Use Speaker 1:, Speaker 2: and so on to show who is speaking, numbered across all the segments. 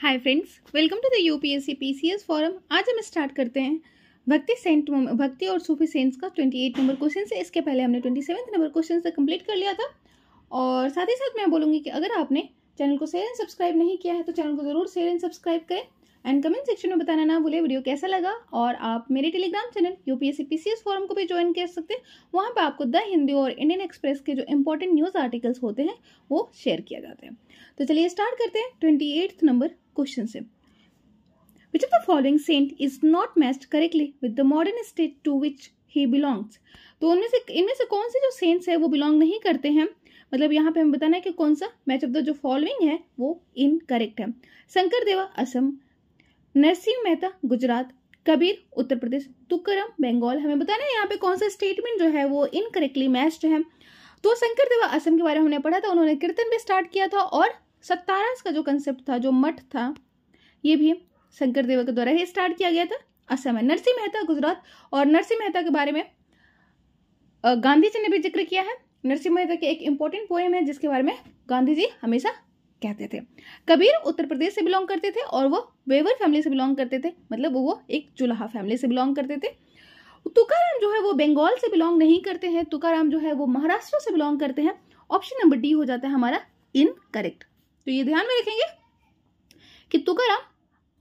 Speaker 1: Hi friends welcome to the UPSC PCS forum आज हम स्टार्ट करते हैं भक्ति सेंट भक्ति और सूफी सेंट्स का ट्वेंटी एट नंबर क्वेश्चन से इसके पहले हमने ट्वेंटी सेवन नंबर क्वेश्चन से कंप्लीट कर लिया था और साथ ही साथ मैं बोलूँगी कि अगर आपने चैनल को शेयर एंड सब्सक्राइब नहीं किया है तो चैनल को ज़रूर शेयर एंड सब्सक्राइब करें एंड कमेंट सेक्शन में बताना ना भूले वीडियो कैसा लगा और आप मेरे Telegram channel UPSC PCS forum को भी ज्वाइन कर सकते हैं वहाँ पर आपको द हिंदी और इंडियन एक्सप्रेस के जो इंपॉर्टेंट न्यूज़ आर्टिकल्स होते हैं वो शेयर किया जाते हैं तो चलिए स्टार्ट करते हैं ट्वेंटी नंबर क्वेश्चन से which of the following saint is not matched correctly with the modern state to which he belongs तो उनमें से इनमें से कौन से जो सेंट्स है वो बिलोंग नहीं करते हैं मतलब यहाँ पे हमें बताना है कि कौन सा मैच ऑफ द जो फॉलोइंग है वो इनकरेक्ट है शंकर देवा असम नरसिंह मेहता गुजरात कबीर उत्तर प्रदेश तुकरम बंगाल हमें बताना है यहाँ पे कौन सा स्टेटमेंट जो है वो इनकरेक्टली मैच्ड है तो शंकर देवा असम के बारे में हमने पढ़ा था उन्होंने कीर्तन भी स्टार्ट किया था और सत्तारास का जो कंसेप्ट था जो मठ था ये भी शंकर देवा के द्वारा ही स्टार्ट किया गया था असम है नरसिंह मेहता गुजरात और नरसिंह मेहता के बारे में गांधी जी ने भी जिक्र किया है नरसिंह मेहता की एक इंपॉर्टेंट पोएम है जिसके बारे में गांधी जी हमेशा कहते थे कबीर उत्तर प्रदेश से बिलोंग करते थे और वो वेवर फैमिली से बिलोंग करते थे मतलब वो एक चुल्हा फैमिली से बिलोंग करते थे तुकाराम जो है वो बंगाल से बिलोंग नहीं करते हैं तुकाराम जो है वो महाराष्ट्र से बिलोंग करते हैं ऑप्शन नंबर डी हो जाता है हमारा इनकरेक्ट तो ये ध्यान में रखेंगे कि तुकाराम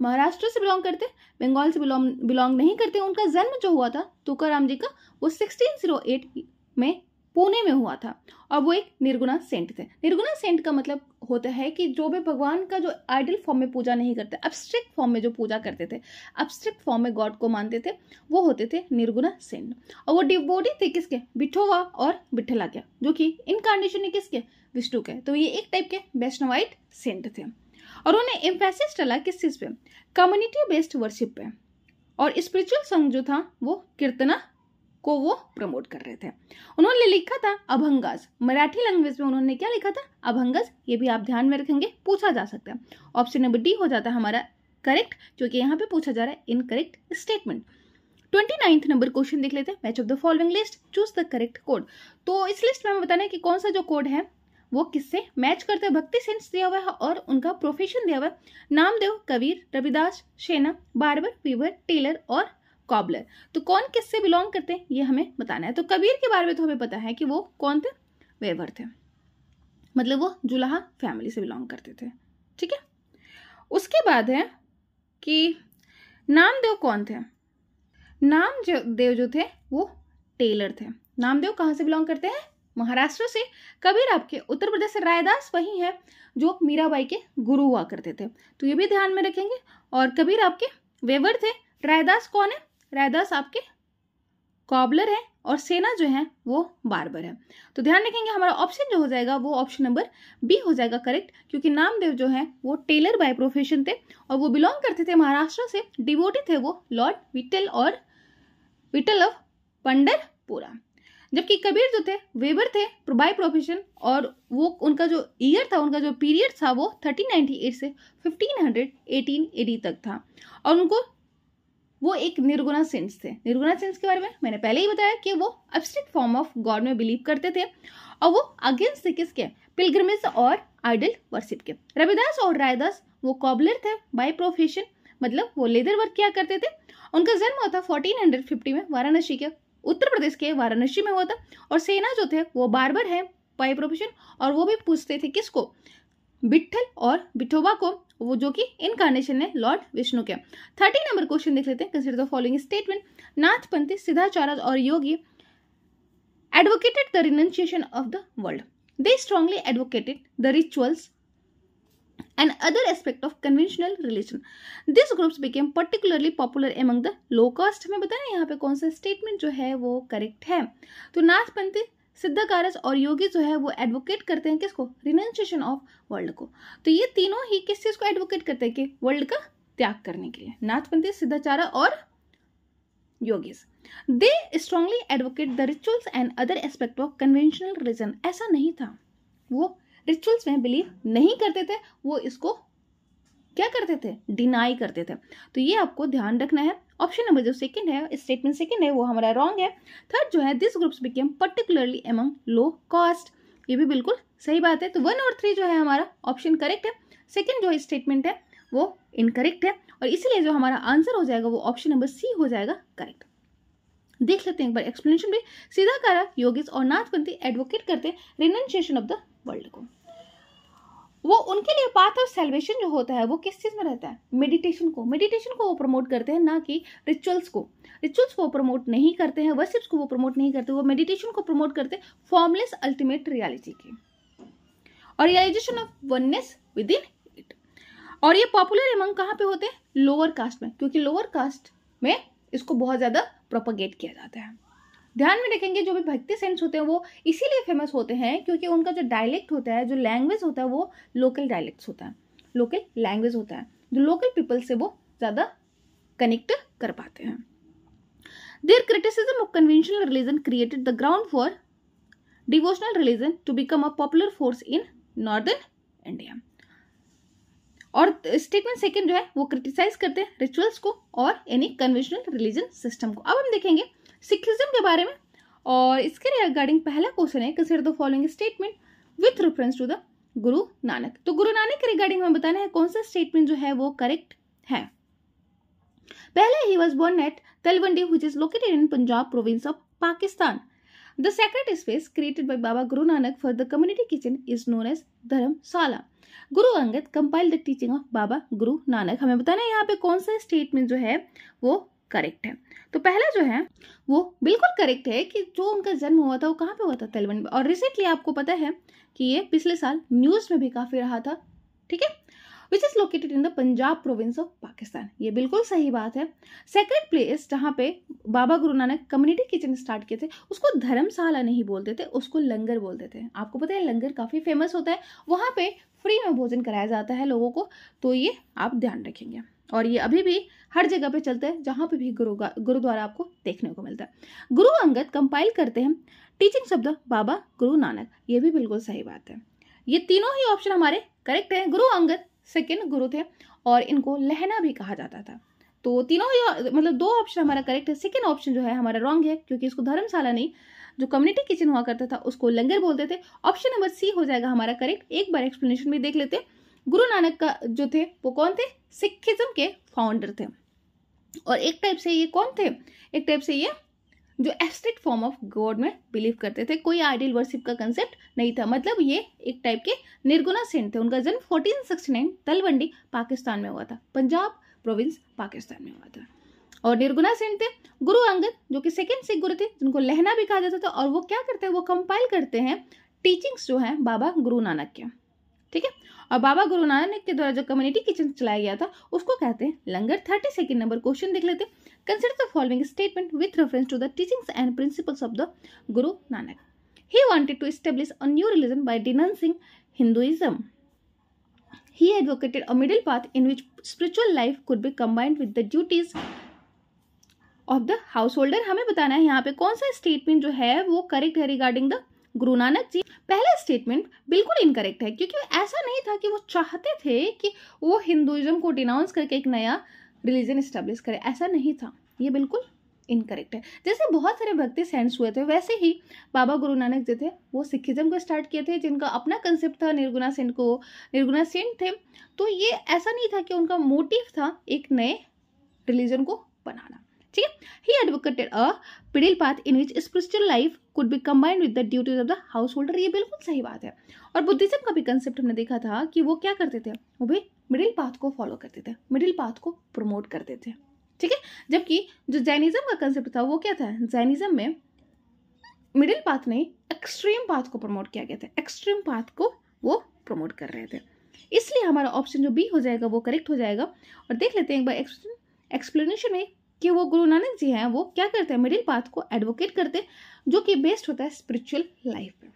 Speaker 1: महाराष्ट्र से बिलोंग करते बंगाल से बिलोंग बिलोंग नहीं करते उनका जन्म जो हुआ था तुकाराम जी का वो सिक्सटीन oh में पुणे में हुआ था और वो एक निर्गुणा सेंट थे निर्गुणा सेंट का मतलब होता है कि जो भी भगवान का जो आइडियल फॉर्म में पूजा नहीं करते अब्स्ट्रिक्ट फॉर्म में जो पूजा करते थे अब्स्ट्रिक्ट फॉर्म में गॉड को मानते थे वो होते थे निर्गुणा सेंट और वो डिबोडी थे किसके बिठोवा और बिठला के जो कि है किसके विष्णु के तो ये एक टाइप के वैष्णवाइट सेंट थे और उन्हें एम्फेसिस डाला किस चीज़ पे कम्युनिटी बेस्ड वर्शिप पे और स्पिरिचुअल संघ जो था वो कीर्तना को वो प्रमोट कर रहे थे उन्होंने लिखा था अभंगज मराठी लैंग्वेज में उन्होंने क्या लिखा था अभंगज ये भी आप ध्यान में रखेंगे पूछा जा सकता है ऑप्शन नंबर डी हो जाता है हमारा करेक्ट जो कि यहाँ पे पूछा जा रहा है incorrect statement twenty ninth number question देख लेते हैं match of the following list choose the correct code तो इस लिस्ट में हमें बताना है कि कौन सा जो कोड है वो किससे मैच करते हैं भक्ति सेंस दिया हुआ है और उनका प्रोफेशन दिया हुआ है Namdev Kabir Ravidas Sena barber weaver tailor और कॉबलर तो कौन किससे बिलोंग करते हैं ये हमें बताना है तो कबीर के बारे में तो हमें पता है कि वो कौन थे वेवर थे मतलब वो जुलाहा फैमिली से बिलोंग करते थे ठीक है उसके बाद है कि नामदेव कौन थे नाम जो देव जो थे वो टेलर थे नामदेव कहाँ से बिलोंग करते हैं महाराष्ट्र से कबीर आपके उत्तर प्रदेश से रायदास वही हैं जो मीराबाई के गुरु हुआ करते थे तो ये भी ध्यान में रखेंगे और कबीर आपके वेवर थे रायदास कौन है रैदास आपके कॉबलर है और सेना जो है वो बारबर है तो ध्यान रखेंगे हमारा ऑप्शन जो हो जाएगा वो ऑप्शन नंबर बी हो जाएगा करेक्ट क्योंकि नामदेव जो है वो टेलर बाय प्रोफेशन थे और वो बिलोंग करते थे महाराष्ट्र से डिवोटी थे वो लॉर्ड विटल और विटल ऑफ पंडरपुरा जबकि कबीर जो थे वेबर थे बाय प्रोफेशन और वो उनका जो ईयर था उनका जो पीरियड था वो थर्टीन से फिफ्टीन एडी तक था और उनको वो एक निर्गुणा सेंट्स थे निर्गुणा सेंट्स के बारे में मैंने पहले ही बताया कि वो अब्स्ट्रेक्ट फॉर्म ऑफ गॉड में बिलीव करते थे और वो अगेंस्ट थे किसके पिलग्रमेज और आइडल वर्शिप के रविदास और रायदास वो कॉबलर थे बाय प्रोफेशन मतलब वो लेदर वर्क किया करते थे उनका जन्म हुआ था 1450 में वाराणसी के उत्तर प्रदेश के वाराणसी में हुआ था और सेना जो थे वो बारबर है बाय प्रोफेशन और वो भी पूछते थे किसको बिट्ठल और बिठोबा को वो जो कि इनकारनेशन है लॉर्ड विष्णु के थर्टी नंबर क्वेश्चन देख लेते हैं consider the following statement Nathpanthi Siddhacharya और yogi advocated the renunciation of the world they strongly advocated the rituals and other aspect of conventional religion this groups became particularly popular among the low caste बताया यहाँ पे कौन सा statement जो है वो correct है तो नाथपंथी सिद्धा कारस और योगी जो है वो एडवोकेट करते हैं किसको रिनाउंसिएशन ऑफ वर्ल्ड को तो ये तीनों ही किस चीज़ को एडवोकेट करते हैं कि वर्ल्ड का त्याग करने के लिए नाथपंथी सिद्धाचारा और yogis they strongly advocate the rituals and other aspect of conventional religion ऐसा नहीं था वो रिचुअल्स में बिलीव नहीं करते थे वो इसको क्या करते थे डिनाई करते थे तो ये आपको ध्यान रखना है ऑप्शन नंबर जो सेकंड है स्टेटमेंट सेकंड है वो हमारा रॉन्ग है थर्ड जो है this groups became particularly among low caste ये भी बिल्कुल सही बात है तो वन और थ्री जो है हमारा ऑप्शन करेक्ट है सेकेंड जो स्टेटमेंट है वो इनकरेक्ट है और इसीलिए जो हमारा आंसर हो जाएगा वो ऑप्शन नंबर सी हो जाएगा करेक्ट देख लेते हैं एक बार एक्सप्लेनेशन भी सीधा कारा योगेश और नाथपंथी एडवोकेट करते रेनन्सिएशन ऑफ द वर्ल्ड को वो उनके लिए पाथ ऑफ सेलिब्रेशन जो होता है वो किस चीज़ में रहता है मेडिटेशन को मेडिटेशन को वो प्रमोट करते हैं ना कि रिचुअल्स को रिचुअल्स को प्रमोट नहीं करते हैं वर्शिप्स को वो प्रमोट नहीं करते वो मेडिटेशन को प्रमोट करते फॉर्मलेस अल्टीमेट रियलिटी के और realization of oneness within it और ये पॉपुलर एमंग कहाँ पे होते हैं लोअर कास्ट में क्योंकि लोअर कास्ट में इसको बहुत ज़्यादा प्रोपोगेट किया जाता है ध्यान में रखेंगे जो भी भक्ति सेंट्स होते हैं वो इसीलिए फेमस होते हैं क्योंकि उनका जो डायलेक्ट होता है जो लैंग्वेज होता है वो लोकल डायलेक्ट्स होता है लोकल लैंग्वेज होता है जो लोकल पीपल से वो ज़्यादा कनेक्ट कर पाते हैं their criticism of conventional religion created the ground for devotional religion to become a popular force in northern India और स्टेटमेंट सेकेंड जो है वो क्रिटिसाइज करते हैं रिचुअल्स को और यानी कन्वेंशनल रिलीजन सिस्टम को अब हम देखेंगे सिखिज्म के बारे में और इसके रिगार्डिंग पहला क्वेश्चन है consider the following statement with reference to the Guru Nanak तो गुरु नानक के रिगार्डिंग हमें बताना है कौन सा स्टेटमेंट जो है वो करेक्ट है पहले he was born at Talwandi which is located in Punjab province of Pakistan the sacred space created by Baba Guru Nanak for the community kitchen is known as dharamshala Guru Angad compile the teaching of Baba Guru Nanak हमें बताना है यहाँ पे कौन सा स्टेटमेंट जो है वो करेक्ट है तो पहला जो है वो बिल्कुल करेक्ट है कि जो उनका जन्म हुआ था वो कहाँ पे हुआ था तेलवन में और रिसेंटली आपको पता है कि ये पिछले साल न्यूज़ में भी काफ़ी रहा था ठीक है which is located in the Punjab province of Pakistan ये बिल्कुल सही बात है सेकेंड प्लेस जहाँ पे बाबा Guru Nanak community kitchen start किए थे उसको धर्मशाला नहीं बोलते थे उसको लंगर बोलते थे आपको पता है लंगर काफ़ी फेमस होता है वहाँ पे फ्री में भोजन कराया जाता है लोगों को तो ये आप ध्यान रखेंगे और ये अभी भी हर जगह पे चलता है जहाँ पे भी गुरु गुरुद्वारा आपको देखने को मिलता है गुरु अंगद कंपाइल करते हैं टीचिंग शब्द बाबा गुरु नानक ये भी बिल्कुल सही बात है ये तीनों ही ऑप्शन हमारे करेक्ट है गुरु अंगद सेकेंड गुरु थे और इनको लहना भी कहा जाता था तो तीनों ही मतलब दो ऑप्शन हमारा करेक्ट है सेकेंड ऑप्शन जो है हमारा रॉन्ग है क्योंकि इसको धर्मशाला नहीं जो कम्युनिटी किचन हुआ करता था उसको लंगर बोलते थे ऑप्शन नंबर सी हो जाएगा हमारा करेक्ट एक बार एक्सप्लेनेशन भी देख लेते हैं गुरु नानक का जो थे वो कौन थे सिखिज्म के फाउंडर थे और एक टाइप से ये कौन थे एक टाइप से ये जो एस्ट्रिक्ट फॉर्म ऑफ गॉड में बिलीव करते थे कोई आइडियल वर्शिप का कंसेप्ट नहीं था मतलब ये एक टाइप के निर्गुणा सेंट थे उनका जन्म fourteen sixty nine Talwandi Pakistan में हुआ था पंजाब प्रोविंस पाकिस्तान में हुआ था और निर्गुणा सेंट थे गुरु अंगद जो कि सेकेंड सिख गुरु थे जिनको लहना भी कहा जाता था और वो क्या करते हैं वो कंपाइल करते हैं टीचिंग्स जो हैं बाबा गुरु नानक के ठीक है और बाबा गुरु नानक के द्वारा जो कम्युनिटी किचन चलाया गया था उसको कहते हैं langar thirty second number question देख लेते consider the following statement with reference to the teachings and principles of the Guru Nanak he wanted to establish a new religion by denouncing Hinduism he advocated a middle path in which spiritual life could be combined with the duties of the householder हमें बताना है यहाँ पे कौन सा statement जो है वो करेक्ट है रिगार्डिंग द गुरु नानक जी पहला स्टेटमेंट बिल्कुल इनकरेक्ट है क्योंकि ऐसा नहीं था कि वो चाहते थे कि वो हिंदुइज्म को डिनाउंस करके एक नया रिलीजन इस्टेब्लिश करे ऐसा नहीं था ये बिल्कुल इनकरेक्ट है जैसे बहुत सारे भक्ति सेंट्स हुए थे वैसे ही बाबा गुरु नानक जी थे वो सिखिज्म को स्टार्ट किए थे जिनका अपना कंसेप्ट था निर्गुणा सेंट को निर्गुणा सेंट थे तो ये ऐसा नहीं था कि उनका मोटिव था एक नए रिलीजन को बनाना ठीक है he advocated a middle path in which spiritual life could be combined with the duties of the householder ये बिल्कुल सही बात है और बुद्धिज्म का भी कंसेप्ट हमने देखा था कि वो क्या करते थे वो भी मिडिल पाथ को फॉलो करते थे मिडिल पाथ को प्रमोट करते थे ठीक है जबकि जो जैनिज्म का कंसेप्ट था वो क्या था जैनिज्म में मिडिल पाथ ने एक्सट्रीम पाथ को प्रमोट किया गया था एक्सट्रीम पाथ को वो प्रमोट कर रहे थे इसलिए हमारा ऑप्शन जो बी हो जाएगा वो करेक्ट हो जाएगा और देख लेते हैं एक बार एक्सप्लेनेशन में कि वो गुरु नानक जी हैं वो क्या करते हैं मिडिल पाथ को एडवोकेट करते हैं जो कि बेस्ड होता है स्पिरिचुअल लाइफ में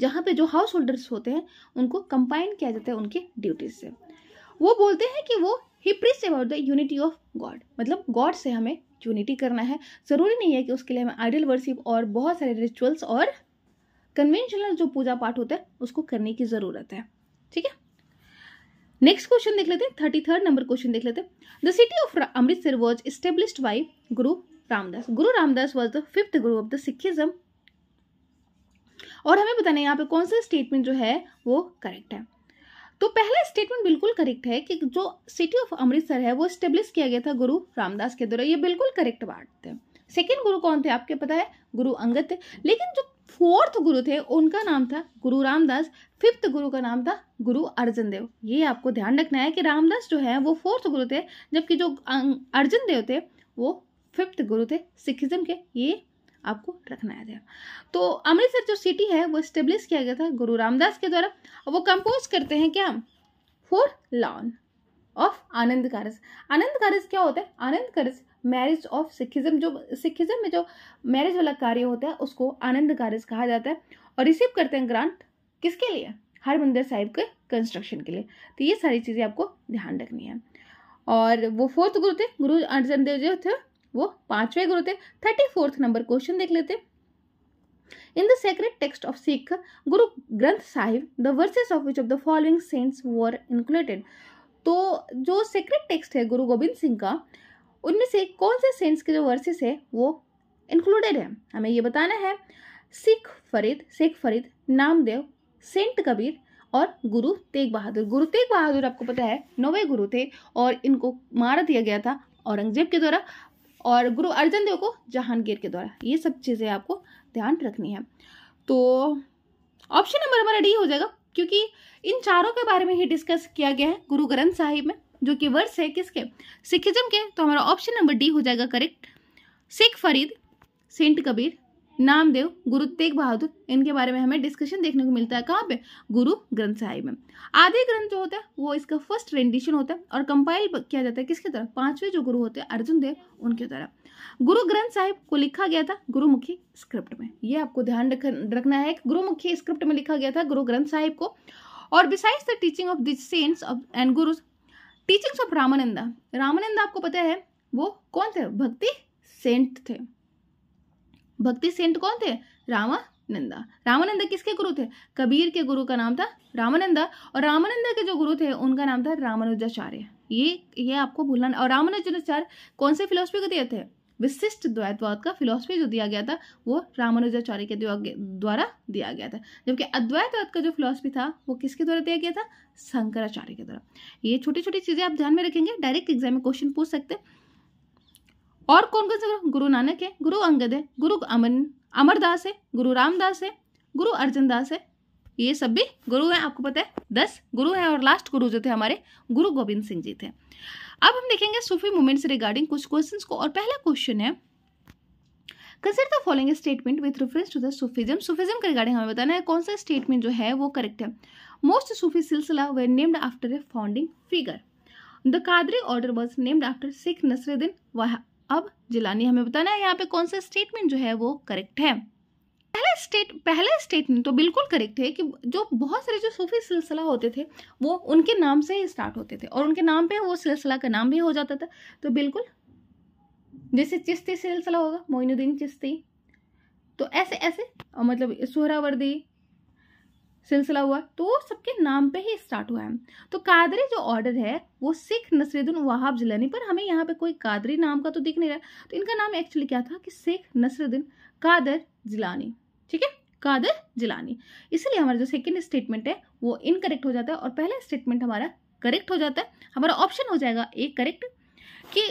Speaker 1: जहाँ पे जो हाउस होल्डर्स होते हैं उनको कंपाइन किया जाता है उनके ड्यूटीज से वो बोलते हैं कि वो he preached about the unity of God मतलब गॉड से हमें यूनिटी करना है ज़रूरी नहीं है कि उसके लिए हमें आइडल वर्शिप और बहुत सारे रिचुअल्स और कन्वेंशनल जो पूजा पाठ होता है उसको करने की ज़रूरत है ठीक है नेक्स्ट क्वेश्चन देख लेते हैं थर्टी थर्ड नंबर क्वेश्चन देख लेते हैं the city of Amritsar was established by Guru Ramdas Guru Ramdas was the fifth guru of the Sikhism और हमें बताना है यहाँ पे कौन सा स्टेटमेंट जो है वो करेक्ट है तो पहला स्टेटमेंट बिल्कुल करेक्ट है कि जो सिटी ऑफ अमृतसर है वो स्टेब्लिश किया गया था गुरु रामदास के द्वारा ये बिल्कुल करेक्ट बात है सेकेंड गुरु कौन थे आपके पता है गुरु अंगद थे लेकिन जो फोर्थ गुरु थे उनका नाम था गुरु रामदास फिफ्थ गुरु का नाम था गुरु अर्जन देव ये आपको ध्यान रखना है कि रामदास जो है वो फोर्थ गुरु थे जबकि जो अं, अर्जन देव थे वो फिफ्थ गुरु थे सिखिज्म के ये आपको रखना है तो अमृतसर जो सिटी है वो स्टेब्लिश किया गया था गुरु रामदास के द्वारा वो कंपोज करते हैं क्या फोर लॉन ऑफ आनंद कारस आनंद कारस क्या होता है Anand Karaj marriage of Sikhism जो सिखिज्म में जो मैरिज वाला कार्य होता है उसको आनंद कार्य कहा जाता है और रिसीव करते हैं ग्रांट किसके लिए मंदिर साहिब के कंस्ट्रक्शन के लिए तो ये सारी चीज़ें आपको ध्यान रखनी है और वो फोर्थ गुरु थे गुरु अर्जन देव जो थे वो पांचवे गुरु थे थर्टी फोर्थ नंबर क्वेश्चन देख लेते in the sacred text of Sikh Guru Granth Sahib the verses of which of the following saints were included तो जो सेक्रेट टेक्स्ट है गुरु गोबिंद सिंह का उनमें से कौन से सेंट्स के जो वर्सेस है वो इंक्लूडेड है हमें ये बताना है सिख फरीद सिख फरीद नामदेव सेंट कबीर और गुरु तेग बहादुर गुरु तेग बहादुर आपको पता है नौवे गुरु थे और इनको मार दिया गया था औरंगजेब के द्वारा और गुरु अर्जन देव को जहांगीर के द्वारा ये सब चीज़ें आपको ध्यान रखनी है तो ऑप्शन नंबर हमारा डी हो जाएगा क्योंकि इन चारों के बारे में ही डिस्कस किया गया है गुरु ग्रंथ साहिब में जो कि वर्ष है किसके सिखिज्म के तो हमारा ऑप्शन नंबर डी हो जाएगा करेक्ट सिख फरीद सेंट कबीर नामदेव गुरु तेग बहादुर इनके बारे में हमें डिस्कशन देखने को मिलता है कहाँ पे गुरु ग्रंथ साहिब में आदि ग्रंथ जो होता है वो इसका फर्स्ट रेंडिशन होता है और कंपाइल किया जाता है किसके द्वारा पांचवे जो गुरु होते हैं अर्जुन देव उनके द्वारा गुरु ग्रंथ साहिब को लिखा गया था गुरुमुखी स्क्रिप्ट में ये आपको ध्यान रख रखना है गुरुमुखी स्क्रिप्ट में लिखा गया था गुरु ग्रंथ साहिब को और besides the teaching of this saints of and gurus teachings of Ramananda Ramananda आपको पता है वो कौन थे भक्ति सेंट थे भक्ति सेंट कौन थे रामानंदा रामानंदा किसके गुरु थे कबीर के गुरु का नाम था रामानंदा और रामानंदा के जो गुरु थे उनका नाम था रामानुजाचार्य ये ये आपको भूलना और रामानुजाचार्य कौन से फिलोसफी के दिए थे विशिष्ट द्वैतवाद का फिलोसफी जो दिया गया था वो रामानुजाचार्य के द्वारा दिया गया था जबकि अद्वैतवाद का जो फिलोसफी था वो किसके द्वारा दिया गया था शंकराचार्य के द्वारा ये छोटी छोटी चीज़ें आप ध्यान में रखेंगे डायरेक्ट एग्जाम में क्वेश्चन पूछ सकते हैं और कौन कौन से गुरु गुरु नानक है गुरु अंगद है गुरु अमन अमरदास है गुरु रामदास है गुरु दास है ये सब भी गुरु हैं आपको पता है दस गुरु हैं और लास्ट गुरु जो थे हमारे गुरु गोविंद सिंह जी थे अब हम देखेंगे सूफी मूवमेंट रिगार्डिंग कुछ क्वेश्चंस को और पहला क्वेश्चन है consider the following statement with reference to the Sufism Sufism के रिगार्डिंग हमें बताना है कौन सा स्टेटमेंट जो है वो करेक्ट है most Sufi silsila were named after a founding figure the Qadri order was named after Sheikh Nasiruddin Wahab Jilani हमें बताना है यहाँ पे कौन सा स्टेटमेंट जो है वो करेक्ट है पहला स्टेट पहला स्टेटमेंट तो बिल्कुल करेक्ट है कि जो बहुत सारे जो सूफी सिलसिला होते थे वो उनके नाम से ही स्टार्ट होते थे और उनके नाम पे वो सिलसिला का नाम भी हो जाता था तो बिल्कुल जैसे चिश्ती सिलसिला होगा मोइनुद्दीन चिश्ती तो ऐसे ऐसे मतलब सोहरावर्दी सिलसिला हुआ तो वो सबके नाम पे ही स्टार्ट हुआ है तो कादरी जो ऑर्डर है वो सिख नसरुद्दीन वहाब जिलानी पर हमें यहाँ पे कोई कादरी नाम का तो दिख नहीं रहा तो इनका नाम एक्चुअली क्या था कि सिख नसरुद्दीन कादर जिलानी ठीक है कादर जिलानी इसलिए हमारा जो सेकेंड स्टेटमेंट है वो इनकरेक्ट हो जाता है और पहला स्टेटमेंट हमारा करेक्ट हो जाता है हमारा ऑप्शन हो जाएगा ए करेक्ट कि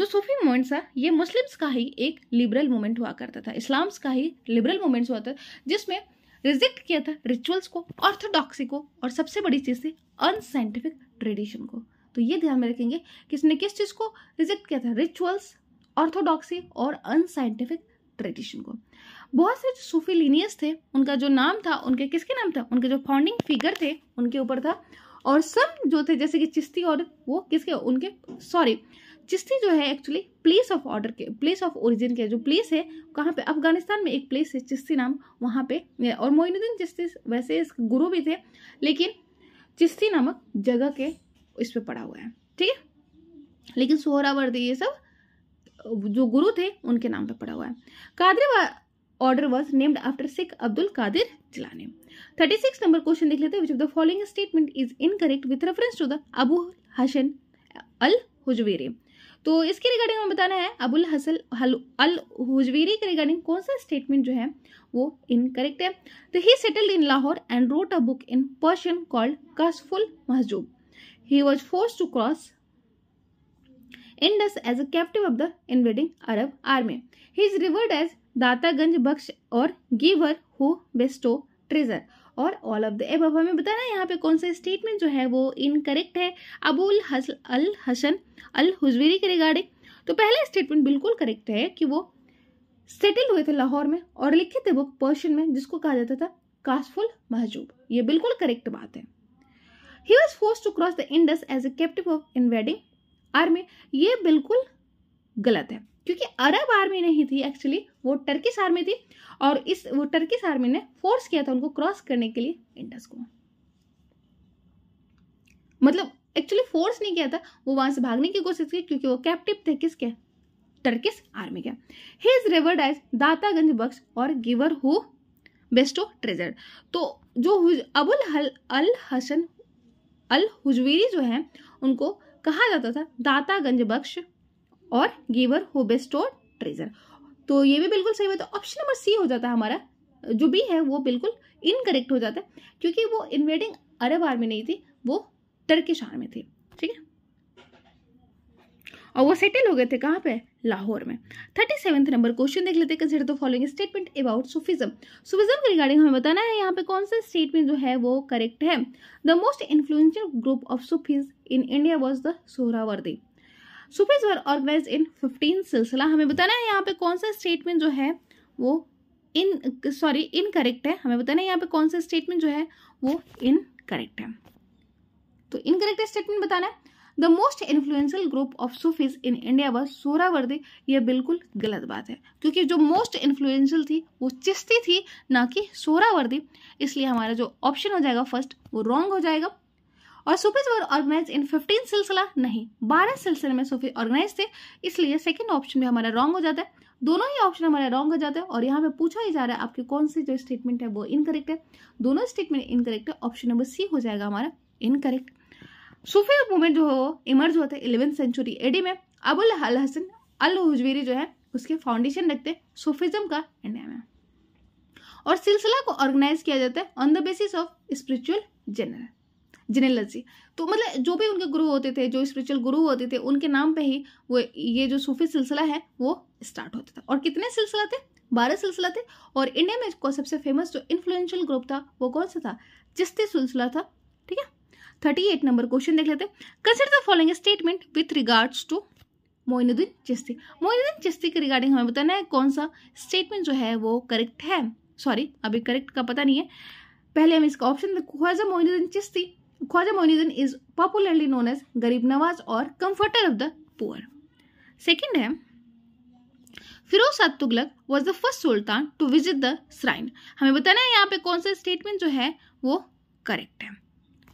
Speaker 1: जो सूफी मूवमेंट था ये मुस्लिम्स का ही एक लिबरल मूवमेंट हुआ करता था इस्लाम्स का ही लिबरल मूवमेंट्स हुआ था जिसमें रिजेक्ट किया था रिचुअल्स को ऑर्थोडॉक्सी को और सबसे बड़ी चीज़ थी अनसाइंटिफिक ट्रेडिशन को तो ये ध्यान में रखेंगे कि इसने किस चीज़ को रिजेक्ट किया था रिचुअल्स ऑर्थोडॉक्सी और अनसाइंटिफिक ट्रेडिशन को बहुत से जो सूफी लीनियस थे उनका जो नाम था उनके किसके नाम था उनके जो फाउंडिंग फिगर थे उनके ऊपर था और सब जो थे जैसे कि चिश्ती और वो किसके उनके सॉरी चिश्ती जो है एक्चुअली प्लेस ऑफ ऑर्डर के प्लेस ऑफ ओरिजिन के जो प्लेस है कहाँ पे अफगानिस्तान में एक प्लेस है चिश्ती नाम वहाँ पे और मोइनुद्दीन चिश्ती वैसे गुरु भी थे लेकिन चिश्ती नामक जगह के इस पर पड़ा हुआ है ठीक है लेकिन सोहरावर्दी ये सब जो गुरु थे उनके नाम पे पड़ा हुआ है Qadri order was named after Sheikh Abdul Qadir Jilani. 36 number question देख लेते हैं which of the following statement is incorrect with reference to the Abu Hasan al Hujwiri. तो इसके रिगार्डिंग हमें बताना है अबुल हसल अल हुजवीरी के रिगार्डिंग कौन सा स्टेटमेंट जो है वो इनकरेक्ट है तो he settled in Lahore and wrote a book in Persian called Kashful Mahjub he was force to cross Indus as a captive of the invading Arab army. He is revered as Data Ganj Bakhsh और giver who bestows treasure और all of the एब अब हमें बताना यहाँ पे कौन सा स्टेटमेंट जो है वो इनकरेक्ट है अबुल हस, अल हसन अल हुजवेरी के रिगार्डिंग तो पहला स्टेटमेंट बिल्कुल करेक्ट है कि वो सेटल हुए थे लाहौर में और लिखे थे वो पर्शियन में जिसको कहा जाता था कासफुल महजूब ये बिल्कुल करेक्ट बात है he was force to cross the Indus as a captive of invading army ये बिल्कुल गलत है क्योंकि अरब आर्मी नहीं थी एक्चुअली वो टर्किस आर्मी थी और इस वो टर्किस आर्मी ने फोर्स किया था उनको क्रॉस करने के लिए इंडस को मतलब एक्चुअली फोर्स नहीं किया था वो वहां से भागने की कोशिश की क्योंकि वो कैप्टिव थे किसके टर्किस आर्मी के he is revered as Data Ganj Bakhsh और गिवर हु बेस्टो ट्रेजर तो जो अबुल हल अल हसन अल हुजवीरी जो है उनको कहा जाता था दातागंज बख्श और गिवर हु बेस्टोर ट्रेजर तो ये भी बिल्कुल सही बात है ऑप्शन नंबर सी हो जाता है हमारा जो भी है वो बिल्कुल इनकरेक्ट हो जाता है क्योंकि वो इन्वेडिंग अरब आर्मी नहीं थी वो टर्किश आर्मी थी ठीक है और वो सेटल हो गए थे कहाँ पे लाहौर में थर्टी सेवन नंबर क्वेश्चन देख लेते हैं consider the following statement about Sufism Sufism के रिगार्डिंग हमें बताना है यहाँ पे कौन सा स्टेटमेंट जो है वो करेक्ट है the most influential group of Sufis in India was the Suhrawardi Sufis were organise in fifteen silsila हमें बताना है यहाँ पे कौन सा स्टेटमेंट जो है वो इन सॉरी इनकरेक्ट है हमें बताना है यहाँ पे कौन सा स्टेटमेंट जो है वो इनकरेक्ट है तो इनकरेक्ट स्टेटमेंट बताना है the most influential group of Sufis in India was Suhrawardi ये बिल्कुल गलत बात है क्योंकि जो मोस्ट इन्फ्लुएंशियल थी वो चिश्ती थी ना कि सोरावर्दी इसलिए हमारा जो ऑप्शन हो जाएगा फर्स्ट वो रॉन्ग हो जाएगा और Sufis were organise in fifteen silsila नहीं बारह सिलसिले में सूफी ऑर्गेनाइज थे इसलिए सेकेंड ऑप्शन भी हमारा रॉन्ग हो जाता है दोनों ही ऑप्शन हमारे रॉन्ग हो जाते हैं और यहाँ पे पूछा ही जा रहा है आपके कौन से जो स्टेटमेंट है वो इनकरेक्ट है दोनों स्टेटमेंट इनकरेक्ट है ऑप्शन नंबर सी हो जाएगा हमारा इनकरेक्ट सूफी मूवमेंट जो इमर्ज होते हैं इलेवेंथ सेंचुरी एडी में अबुल अल हसन अल हुजवीरी जो है उसके फाउंडेशन रखते हैं सूफिज्म का इंडिया में और सिलसिला को ऑर्गेनाइज किया जाता है on the basis of spiritual general genealogy तो मतलब जो भी उनके गुरु होते थे जो स्पिरिचुअल गुरु होते थे उनके नाम पे ही वो ये जो सूफी सिलसिला है वो स्टार्ट होता था और कितने सिलसिला थे बारह सिलसिला थे और इंडिया में सबसे फेमस जो इन्फ्लुएंशियल ग्रुप था वो कौन सा था चिश्ती सिलसिला था ठीक है थर्टी एट नंबर क्वेश्चन देख लेते हैं consider the following statement with regards to Moinuddin Chishti Moinuddin Chishti के रिगार्डिंग हमें बताना है कौन सा स्टेटमेंट जो है वो करेक्ट है सॉरी अभी करेक्ट का पता नहीं है पहले हम इसका option Moinuddin Chishti Khwaja Moinuddin is popularly known as Garib Nawaz और comforter of the poor second है Firoz Shah Tughlaq was the first sultan to visit the shrine हमें बताना है यहाँ पे कौन सा स्टेटमेंट जो है वो करेक्ट है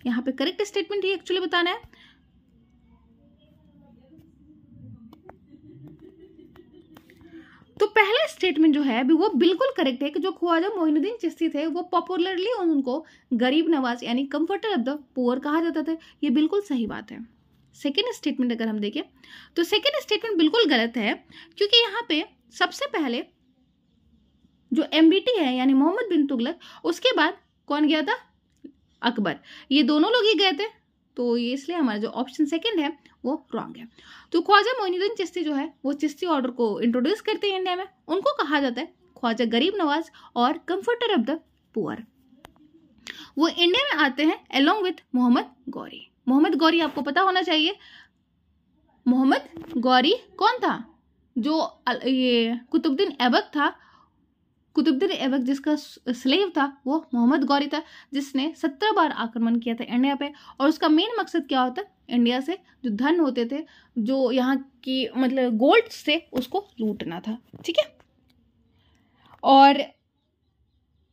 Speaker 1: यहाँ पे करेक्ट स्टेटमेंट ही एक्चुअली बताना है तो पहला स्टेटमेंट जो है वो बिल्कुल करेक्ट है कि जो ख्वाजा मोइनुद्दीन चिश्ती थे वो पॉपुलरली उनको गरीब नवाज यानी कम्फर्टर ऑफ द पुअर कहा जाता था ये बिल्कुल सही बात है सेकेंड स्टेटमेंट अगर हम देखें तो सेकेंड स्टेटमेंट बिल्कुल गलत है क्योंकि यहाँ पे सबसे पहले जो एम है यानी मोहम्मद बिन तुगलक उसके बाद कौन गया था अकबर ये दोनों लोग ही गए थे तो ये इसलिए हमारा जो ऑप्शन सेकंड है वो रॉन्ग है तो ख्वाजा मोइनुद्दीन चिश्ती जो है वो चिश्ती ऑर्डर को इंट्रोड्यूस करते हैं इंडिया में उनको कहा जाता है ख्वाजा गरीब नवाज और कम्फर्टर ऑफ द पुअर वो इंडिया में आते हैं अलोंग विथ मोहम्मद गौरी मोहम्मद गौरी आपको पता होना चाहिए मोहम्मद गौरी कौन था जो ये कुतुबुद्दीन ऐबक था कुतुबुद्दीन ऐबक जिसका स्लेव था वो मोहम्मद गौरी था जिसने सत्रह बार आक्रमण किया था इंडिया पे और उसका मेन मकसद क्या होता इंडिया से जो धन होते थे जो यहाँ की मतलब गोल्ड से उसको लूटना था ठीक है और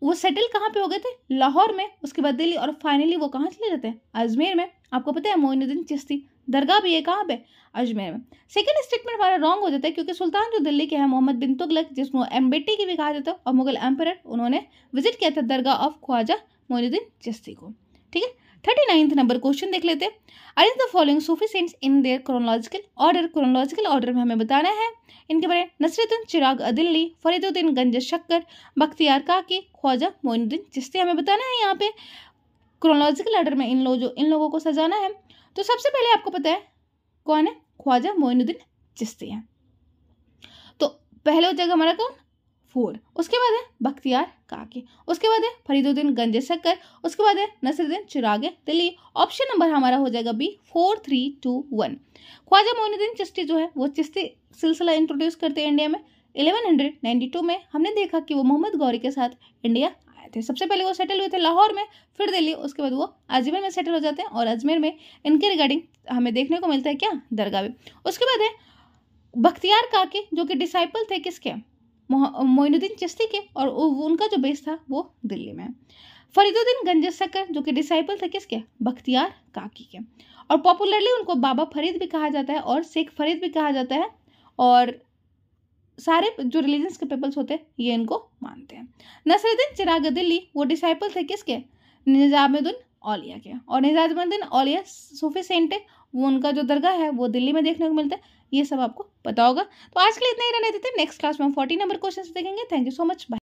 Speaker 1: वो सेटल कहाँ पे हो गए थे लाहौर में उसके बाद दिल्ली और फाइनली वो कहाँ चले जाते हैं अजमेर में आपको पता है मोइनुद्दीन चिश्ती दरगाह भी है कहाँ पे अजमेर में सेकेंड स्टेटमेंट हमारा रॉन्ग हो जाता है क्योंकि सुल्तान जो दिल्ली के हैं मोहम्मद बिन तुगलक जिसको बेटी की भी कहा जाता है और मुगल एम्पर उन्होंने विजिट किया था दरगाह ऑफ ख्वाजा मोहिद्दीन चिस्ती को ठीक है थर्टी नाइन्थ नंबर क्वेश्चन देख लेते हैं arrange the following Sufi saints in their chronological order chronological order में हमें बताना है इनके बारे में नसरुद्दीन चिराग अदिल्ली फरीदुद्दीन गंज शक्कर बख्तियार काकी ख्वाजा मोइनुद्दीन चिश्ती हमें बताना है यहाँ पे क्रोनोलॉजिकल ऑर्डर में इन लोग जो इन लोगों को सजाना है तो सबसे पहले आपको पता है कौन है ख्वाजा मोइनुद्दीन चिश्ती है तो पहले हो जाएगा हमारा कौन फोर उसके बाद है बख्तियार काके उसके बाद है फरीदुद्दीन गंजे शक्कर उसके बाद है नसरुद्दीन चिरागे दिल्ली ऑप्शन नंबर हमारा हो जाएगा B four three two one Khwaja Moinuddin Chishti जो है वो चिश्ती सिलसिला इंट्रोड्यूस करते हैं इंडिया में 1192 में हमने देखा कि वो मोहम्मद गौरी के साथ इंडिया थे सबसे पहले वो सेटल हुए थे लाहौर में फिर दिल्ली उसके बाद वो अजमेर में सेटल हो जाते हैं और अजमेर में इनके रिगार्डिंग हमें देखने को मिलता है क्या दरगाह में उसके बाद है बख्तियार काके जो कि डिसाइपल थे किसके मोइनुद्दीन चिश्ती के और उनका जो बेस था वो दिल्ली में फरीदुद्दीन गंजसकर जो कि डिसाइपल थे किसके बख्तियार काकी के और पॉपुलरली उनको बाबा फरीद भी कहा जाता है और शेख फरीद भी कहा जाता है और सारे जो रिलीजन्स के पीपल्स होते हैं ये इनको मानते हैं नसरुद्दीन चिराग दिल्ली वो डिसाइपल थे किसके निजामुद्दीन औलिया के और निजामुद्दीन औलिया सूफी सेंट है वो उनका जो दरगाह है वो दिल्ली में देखने को मिलता है ये सब आपको पता होगा तो आज के लिए इतना ही रहने देते हैं नेक्स्ट क्लास में हम फोर्टी नंबर क्वेश्चन देखेंगे thank you so much bye